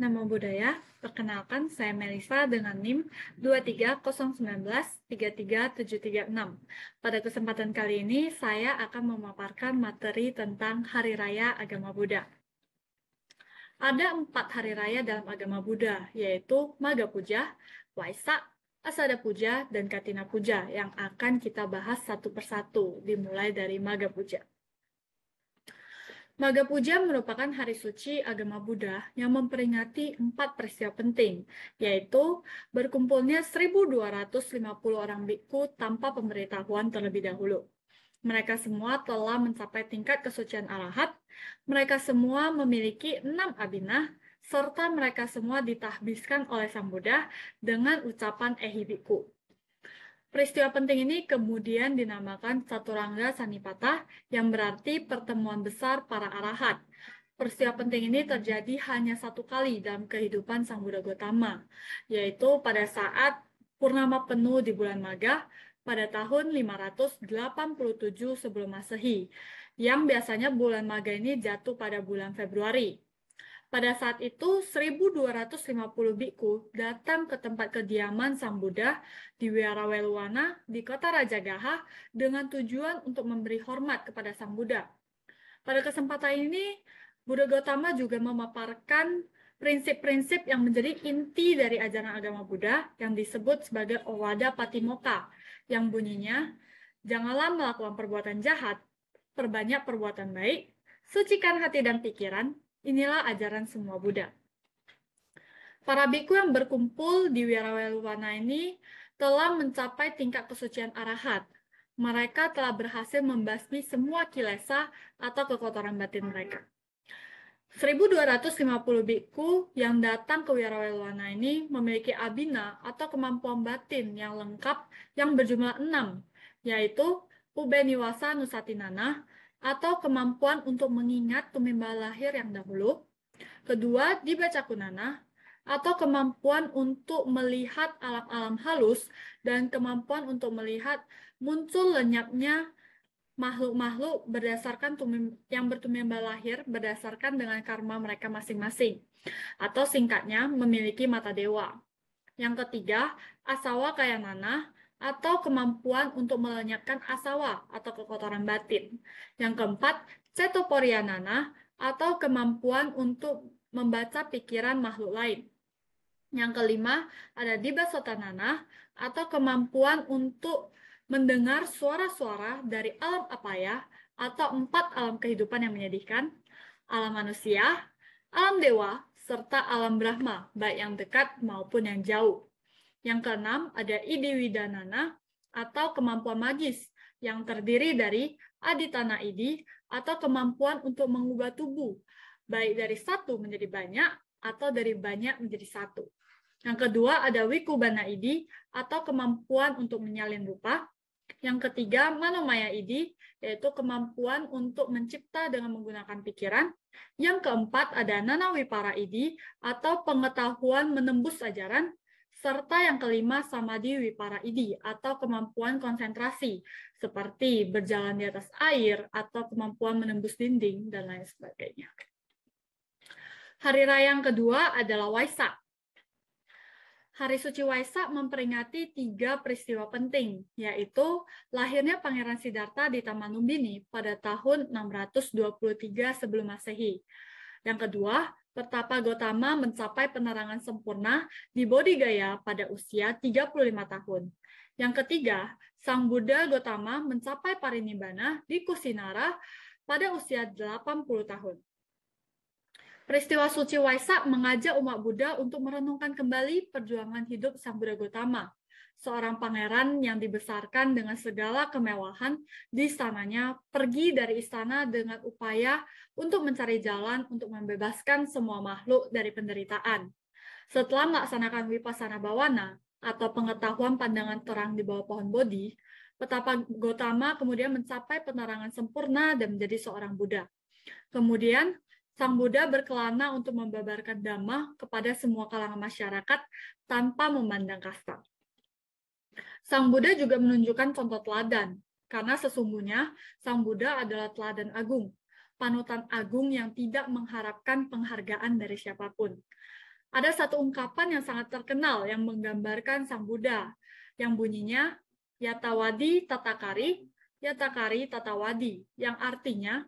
Nama budaya, perkenalkan saya Melisa dengan NIM 23019 Pada kesempatan kali ini, saya akan memaparkan materi tentang Hari Raya Agama Buddha. Ada empat hari raya dalam agama Buddha, yaitu Maga Puja, Waisak, Asada Puja, dan Katina Puja, yang akan kita bahas satu persatu, dimulai dari Maga Puja. Naga Puja merupakan hari suci agama Buddha yang memperingati empat peristiwa penting, yaitu berkumpulnya 1.250 orang biku tanpa pemberitahuan terlebih dahulu. Mereka semua telah mencapai tingkat kesucian arahat, mereka semua memiliki enam abinah, serta mereka semua ditahbiskan oleh Sang Buddha dengan ucapan ehi Peristiwa penting ini kemudian dinamakan Chaturanga Sanipata yang berarti pertemuan besar para arahat. Peristiwa penting ini terjadi hanya satu kali dalam kehidupan Sang Buddha Gautama, yaitu pada saat purnama penuh di bulan Maga pada tahun 587 sebelum Masehi, yang biasanya bulan Maga ini jatuh pada bulan Februari. Pada saat itu, 1250 biku datang ke tempat kediaman Sang Buddha di Wihara Weluwana di kota Rajagaha dengan tujuan untuk memberi hormat kepada Sang Buddha. Pada kesempatan ini, Buddha Gautama juga memaparkan prinsip-prinsip yang menjadi inti dari ajaran agama Buddha yang disebut sebagai Owada Patimoka, yang bunyinya, janganlah melakukan perbuatan jahat, perbanyak perbuatan baik, sucikan hati dan pikiran, Inilah ajaran semua Buddha. Para biku yang berkumpul di Wirawelwana ini telah mencapai tingkat kesucian arahat. Mereka telah berhasil membasmi semua kilesa atau kekotoran batin mereka. 1250 biku yang datang ke Wirawelwana ini memiliki abina atau kemampuan batin yang lengkap yang berjumlah enam, yaitu Ubeniwasa Nusatinana, atau kemampuan untuk mengingat tumimba lahir yang dahulu. Kedua, dibaca kunana atau kemampuan untuk melihat alam-alam halus dan kemampuan untuk melihat muncul lenyapnya makhluk-makhluk berdasarkan tumim, yang bertumimba lahir berdasarkan dengan karma mereka masing-masing atau singkatnya memiliki mata dewa. Yang ketiga, asawa kayanana atau kemampuan untuk melenyapkan asawa atau kekotoran batin. Yang keempat, cetoporia nana atau kemampuan untuk membaca pikiran makhluk lain. Yang kelima, ada dibasota nana atau kemampuan untuk mendengar suara-suara dari alam apa ya? atau empat alam kehidupan yang menyedihkan, alam manusia, alam dewa, serta alam Brahma, baik yang dekat maupun yang jauh. Yang keenam ada idi widanana atau kemampuan magis yang terdiri dari aditana idi atau kemampuan untuk mengubah tubuh, baik dari satu menjadi banyak atau dari banyak menjadi satu. Yang kedua ada wikubana idi atau kemampuan untuk menyalin rupa. Yang ketiga manomaya idi yaitu kemampuan untuk mencipta dengan menggunakan pikiran. Yang keempat ada nanawipara idi atau pengetahuan menembus ajaran. Serta yang kelima, samadhi wipara idi atau kemampuan konsentrasi, seperti berjalan di atas air atau kemampuan menembus dinding, dan lain sebagainya. Hari raya yang kedua adalah Waisak. Hari Suci Waisak memperingati tiga peristiwa penting, yaitu lahirnya Pangeran Siddhartha di Taman Lumbini pada tahun 623 sebelum Masehi, yang kedua, Pertapa Gotama mencapai penerangan sempurna di gaya pada usia 35 tahun. Yang ketiga, Sang Buddha Gotama mencapai parinibbana di Kusinara pada usia 80 tahun. Peristiwa suci Waisak mengajak umat Buddha untuk merenungkan kembali perjuangan hidup Sang Buddha Gotama seorang pangeran yang dibesarkan dengan segala kemewahan di istananya pergi dari istana dengan upaya untuk mencari jalan untuk membebaskan semua makhluk dari penderitaan. Setelah melaksanakan wipasana bawana atau pengetahuan pandangan terang di bawah pohon bodhi, petapa Gotama kemudian mencapai penerangan sempurna dan menjadi seorang Buddha. Kemudian Sang Buddha berkelana untuk membabarkan damah kepada semua kalangan masyarakat tanpa memandang kasta. Sang Buddha juga menunjukkan contoh teladan, karena sesungguhnya Sang Buddha adalah teladan agung, panutan agung yang tidak mengharapkan penghargaan dari siapapun. Ada satu ungkapan yang sangat terkenal yang menggambarkan Sang Buddha, yang bunyinya, Yatawadi Tatakari, Yatakari Tatawadi, yang artinya,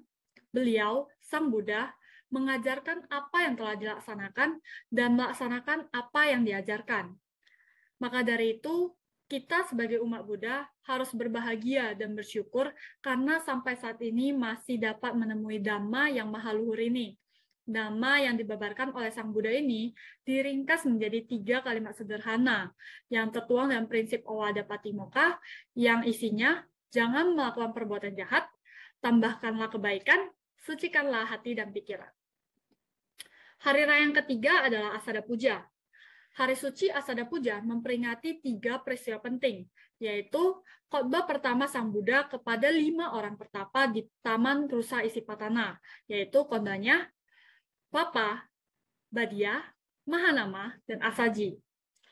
beliau, Sang Buddha, mengajarkan apa yang telah dilaksanakan dan melaksanakan apa yang diajarkan. Maka dari itu, kita sebagai umat Buddha harus berbahagia dan bersyukur karena sampai saat ini masih dapat menemui dhamma yang maha luhur ini. Dhamma yang dibabarkan oleh Sang Buddha ini diringkas menjadi tiga kalimat sederhana yang tertuang dalam prinsip Owada Moka yang isinya jangan melakukan perbuatan jahat, tambahkanlah kebaikan, sucikanlah hati dan pikiran. Hari raya yang ketiga adalah Asada Puja Hari Suci Asada Puja memperingati tiga peristiwa penting, yaitu khotbah pertama Sang Buddha kepada lima orang pertapa di Taman Rusa Isipatana, yaitu kondanya Papa, Badia, Mahanama, dan Asaji.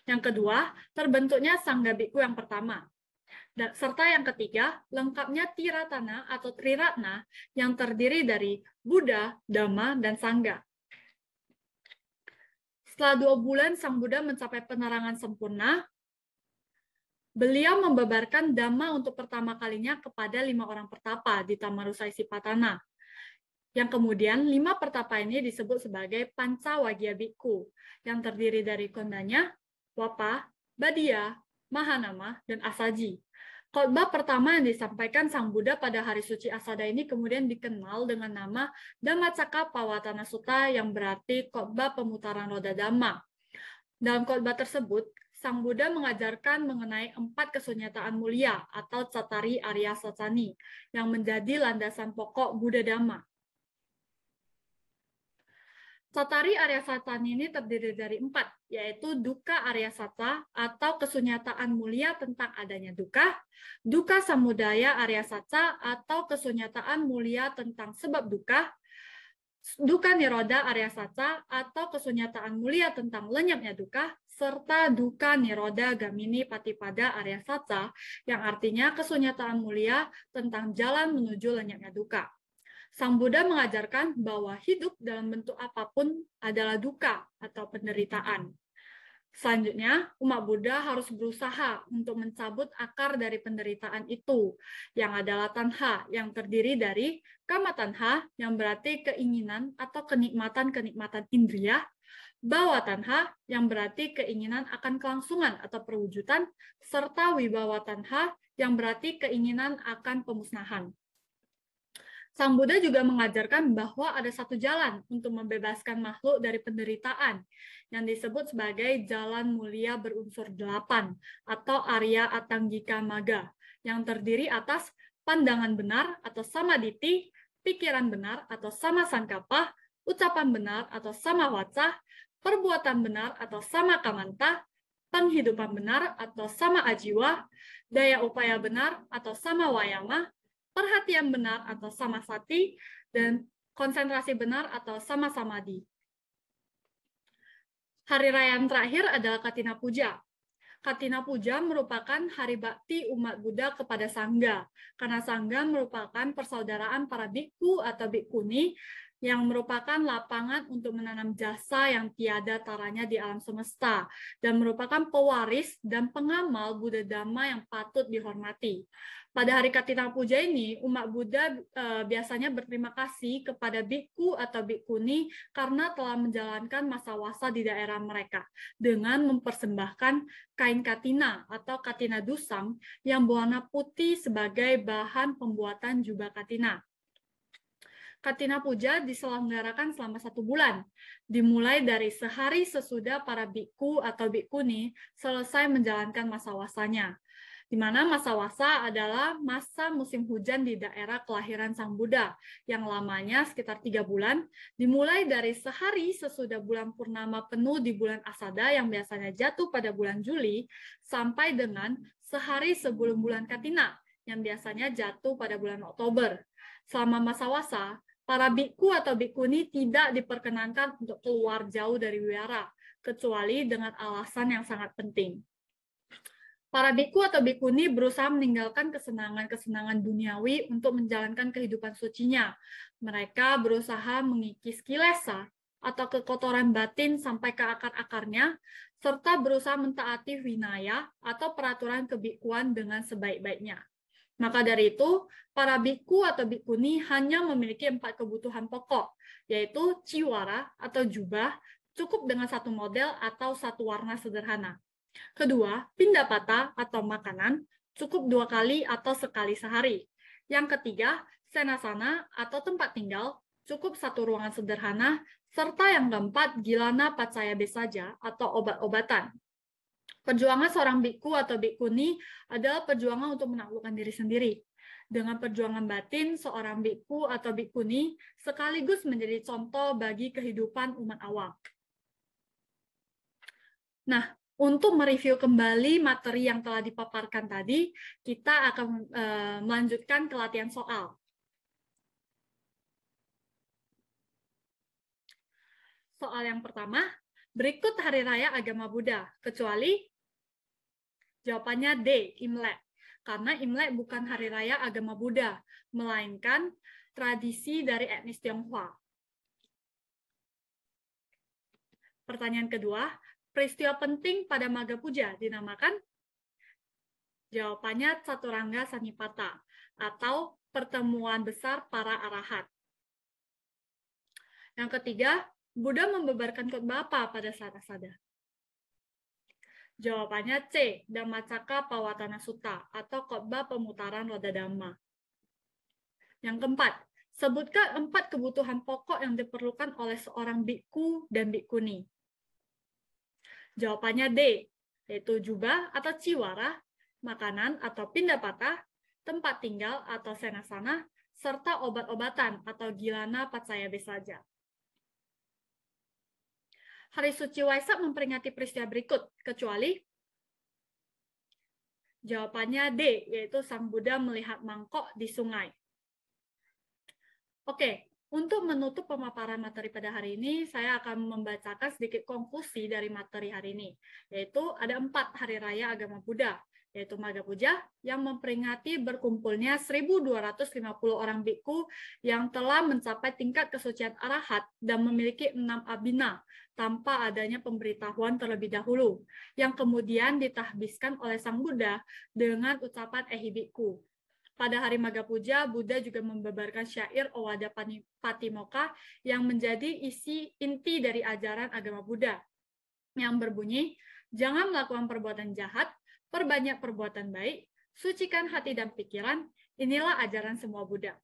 Yang kedua, terbentuknya Sangga Biku yang pertama. Dan, serta yang ketiga, lengkapnya Tiratana atau Triratna yang terdiri dari Buddha, Dhamma, dan Sangga. Setelah dua bulan, Sang Buddha mencapai penerangan sempurna. Beliau membabarkan Dhamma untuk pertama kalinya kepada lima orang pertapa di Tamarusai Sipatana. Yang kemudian, lima pertapa ini disebut sebagai Pancawagya yang terdiri dari kondanya Wapa, Badia, Mahanama, dan Asaji. Khotbah pertama yang disampaikan Sang Buddha pada hari suci Asada ini kemudian dikenal dengan nama Dhammacakka Pawatana Sutta yang berarti khotbah pemutaran roda dhamma. Dalam khotbah tersebut, Sang Buddha mengajarkan mengenai empat kesunyataan mulia atau Catari Arya Sacani yang menjadi landasan pokok Buddha Dhamma. Satari area Satan ini terdiri dari empat, yaitu duka area Sata atau kesunyataan mulia tentang adanya duka, duka samudaya area Sata atau kesunyataan mulia tentang sebab duka, duka niroda area Sata atau kesunyataan mulia tentang lenyapnya duka, serta duka niroda gamini patipada area Sata yang artinya kesunyataan mulia tentang jalan menuju lenyapnya duka. Sang Buddha mengajarkan bahwa hidup dalam bentuk apapun adalah duka atau penderitaan. Selanjutnya, umat Buddha harus berusaha untuk mencabut akar dari penderitaan itu, yang adalah tanha, yang terdiri dari kama tanha, yang berarti keinginan atau kenikmatan-kenikmatan indria, bawa tanha, yang berarti keinginan akan kelangsungan atau perwujudan, serta wibawa tanha, yang berarti keinginan akan pemusnahan. Sang Buddha juga mengajarkan bahwa ada satu jalan untuk membebaskan makhluk dari penderitaan yang disebut sebagai jalan mulia berunsur delapan atau Arya Atanggika Maga yang terdiri atas pandangan benar atau samaditi, pikiran benar atau sama sangkapa, ucapan benar atau sama wacah, perbuatan benar atau sama kamanta, penghidupan benar atau sama ajiwa, daya upaya benar atau sama wayama, perhatian benar atau sama sati, dan konsentrasi benar atau sama samadi. Hari raya yang terakhir adalah Katina Puja. Katina Puja merupakan hari bakti umat Buddha kepada Sangga, karena Sangga merupakan persaudaraan para bhikkhu atau bikuni yang merupakan lapangan untuk menanam jasa yang tiada taranya di alam semesta dan merupakan pewaris dan pengamal Buddha Dhamma yang patut dihormati. Pada hari Katina Puja ini, umat Buddha eh, biasanya berterima kasih kepada biku atau bikuni karena telah menjalankan masa wasa di daerah mereka dengan mempersembahkan kain katina atau katina dusang yang berwarna putih sebagai bahan pembuatan jubah katina. Katina Puja diselenggarakan selama satu bulan, dimulai dari sehari sesudah para biku atau bikuni selesai menjalankan masa wasanya di mana masa wasa adalah masa musim hujan di daerah kelahiran Sang Buddha yang lamanya sekitar tiga bulan, dimulai dari sehari sesudah bulan purnama penuh di bulan Asada yang biasanya jatuh pada bulan Juli, sampai dengan sehari sebelum bulan Katina yang biasanya jatuh pada bulan Oktober. Selama masa wasa, para bikku atau bikuni tidak diperkenankan untuk keluar jauh dari wihara, kecuali dengan alasan yang sangat penting. Para biku atau bikuni berusaha meninggalkan kesenangan-kesenangan duniawi untuk menjalankan kehidupan sucinya. Mereka berusaha mengikis kilesa atau kekotoran batin sampai ke akar-akarnya, serta berusaha mentaati winaya atau peraturan kebikuan dengan sebaik-baiknya. Maka dari itu, para biku atau bikuni hanya memiliki empat kebutuhan pokok, yaitu ciwara atau jubah, cukup dengan satu model atau satu warna sederhana. Kedua, pindah patah atau makanan cukup dua kali atau sekali sehari. Yang ketiga, senasana atau tempat tinggal cukup satu ruangan sederhana, serta yang keempat, gilana pacaya besaja atau obat-obatan. Perjuangan seorang biku atau bikuni adalah perjuangan untuk menaklukkan diri sendiri. Dengan perjuangan batin, seorang biku atau bikuni sekaligus menjadi contoh bagi kehidupan umat awam. Nah, untuk mereview kembali materi yang telah dipaparkan tadi, kita akan eh, melanjutkan ke latihan soal. Soal yang pertama, berikut Hari Raya Agama Buddha, kecuali jawabannya D, Imlek. Karena Imlek bukan Hari Raya Agama Buddha, melainkan tradisi dari etnis Tionghoa. Pertanyaan kedua, Peristiwa penting pada Maga Puja dinamakan Jawabannya Caturangga Sanipata atau pertemuan besar para arahat. Yang ketiga, Buddha membebarkan kod bapa pada sarasada. Jawabannya C, damacaka Pawatana Sutta atau khotbah pemutaran roda dhamma. Yang keempat, sebutkan empat kebutuhan pokok yang diperlukan oleh seorang bikku dan bikuni. Jawabannya D, yaitu jubah atau ciwara, makanan atau pindah patah, tempat tinggal atau senasana, serta obat-obatan atau gilana pacaya besaja. Hari Suci Waisak memperingati peristiwa berikut, kecuali Jawabannya D, yaitu Sang Buddha melihat mangkok di sungai. Oke, untuk menutup pemaparan materi pada hari ini, saya akan membacakan sedikit konklusi dari materi hari ini, yaitu ada empat hari raya agama Buddha, yaitu Maga Puja, yang memperingati berkumpulnya 1.250 orang biku yang telah mencapai tingkat kesucian arahat dan memiliki enam abina tanpa adanya pemberitahuan terlebih dahulu, yang kemudian ditahbiskan oleh Sang Buddha dengan ucapan ehi pada hari Maga Puja, Buddha juga membebarkan syair Owada Patimoka yang menjadi isi inti dari ajaran agama Buddha yang berbunyi, jangan melakukan perbuatan jahat, perbanyak perbuatan baik, sucikan hati dan pikiran, inilah ajaran semua Buddha.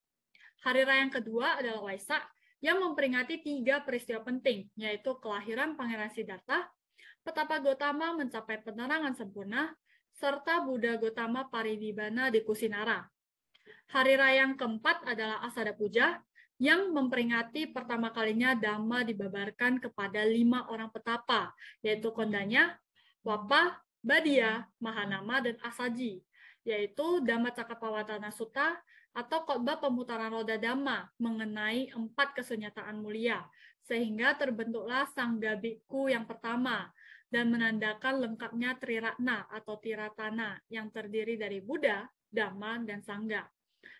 Hari raya yang kedua adalah Waisak yang memperingati tiga peristiwa penting, yaitu kelahiran Pangeran Siddhartha, Petapa Gotama mencapai penerangan sempurna, serta Buddha Gotama Pariwibana di Kusinara. Hari Raya yang keempat adalah Asada Puja yang memperingati pertama kalinya Dhamma dibabarkan kepada lima orang petapa, yaitu Kondanya, Wapa, Badia, Mahanama, dan Asaji, yaitu Dhamma Cakapawatana Sutta atau khotbah pemutaran roda Dhamma mengenai empat kesenyataan mulia, sehingga terbentuklah Sangga yang pertama, dan menandakan lengkapnya Triratna atau Tiratana yang terdiri dari Buddha, Dhamma, dan Sangga.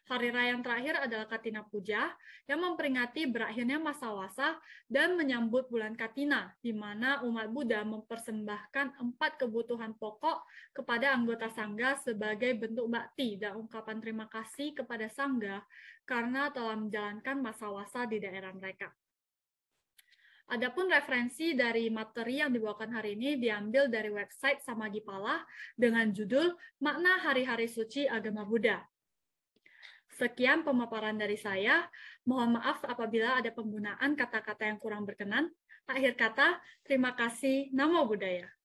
Hari raya yang terakhir adalah Katina Puja yang memperingati berakhirnya masa wasa dan menyambut bulan Katina, di mana umat Buddha mempersembahkan empat kebutuhan pokok kepada anggota Sangga sebagai bentuk bakti dan ungkapan terima kasih kepada Sangga karena telah menjalankan masa wasa di daerah mereka. Adapun referensi dari materi yang dibawakan hari ini diambil dari website Samagipala dengan judul Makna Hari-Hari Suci Agama Buddha Sekian pemaparan dari saya. Mohon maaf apabila ada penggunaan kata-kata yang kurang berkenan. Akhir kata, terima kasih. Namo Buddhaya.